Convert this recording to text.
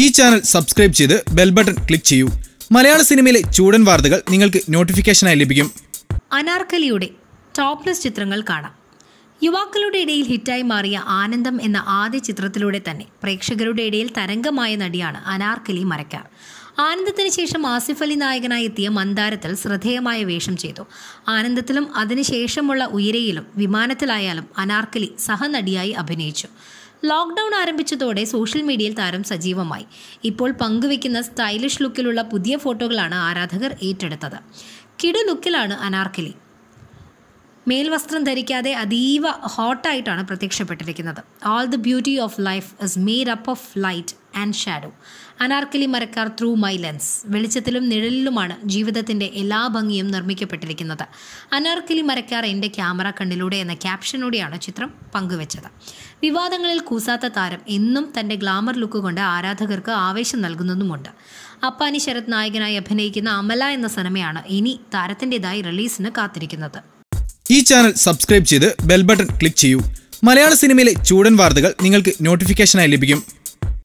ഈ channel subscribe ചെയ്ത് bell button click ചെയ്യൂ മലയാള സിനിമയിലെ ചൂടൻ വാർത്തകൾ നിങ്ങൾക്ക് നോട്ടിഫിക്കേഷനായി ലഭിക്കും അനാർക്കലിയുടെ ടോപ്ലെസ് ചിത്രങ്ങൾ കാണാം യുവാക്കളുടെ ഇടയിൽ ഹിറ്റായി മാറിയ ആനന്ദം എന്ന ആദ്യ ചിത്രത്തിലൂടെ തന്നെ പ്രേക്ഷകരുടെ ഇടയിൽ തരംഗമായ നടിയാണ് അനാർക്കലി മരക്കാർ ആനന്ദത്തിന് ശേഷം ആസിഫ് അലി നായകനായി എത്തിയ മന്ദാരത്തിൽ ശ്രദ്ധേയമായ വേഷം ചെയ്തു ആനന്ദത്തിലും അതിനുശേഷമുള്ള ഉയരയിലും വിമാനത്തിലായാലും അനാർക്കലി സഹനടിയായി അഭിനയിച്ചു ലോക്ക്ഡൗൺ ആരംഭിച്ചതോടെ സോഷ്യൽ മീഡിയയിൽ താരം സജീവമായി ഇപ്പോൾ പങ്കുവെക്കുന്ന സ്റ്റൈലിഷ് ലുക്കിലുള്ള പുതിയ ഫോട്ടോകളാണ് ആരാധകർ ഏറ്റെടുത്തത് കിടു ലുക്കിലാണ് അനാർക്കലി മേൽവസ്ത്രം ധരിക്കാതെ അതീവ ഹോട്ടായിട്ടാണ് പ്രത്യക്ഷപ്പെട്ടിരിക്കുന്നത് all the beauty of life is made up of light and shadow Anarkali Marikar through my lens വെളിച്ചത്തിലും നിഴലിലുമാണ് ജീവിതത്തിൻ്റെ എല്ലാ ഭംഗിയും നിർമ്മിക്കപ്പെട്ടിരിക്കുന്നത് അനാർക്കലി മരക്കാർ എൻ്റെ ക്യാമറ കണ്ണിലൂടെ എന്ന ക്യാപ്ഷനോടെയാണ് ചിത്രം പങ്കുവച്ചത് വിവാദങ്ങളിൽ കൂസാത്ത താരം എന്നും തൻ്റെ ഗ്ലാമർ ലുക്ക് കൊണ്ട് ആരാധകർക്ക് ആവേശം നൽകുന്നതുമുണ്ട് അപ്പാനി ശരത് നായകനായി അഭിനയിക്കുന്ന അമല എന്ന സിനിമയാണ് ഇനി താരത്തിൻ്റെതായി റിലീസിന് കാത്തിരിക്കുന്നത് ഈ ചാനൽ സബ്സ്ക്രൈബ് ചെയ്ത് ബെൽബട്ടൺ ക്ലിക്ക് ചെയ്യൂ മലയാള സിനിമയിലെ ചൂടൻ വാർത്തകൾ നിങ്ങൾക്ക് നോട്ടിഫിക്കേഷനായി ലഭിക്കും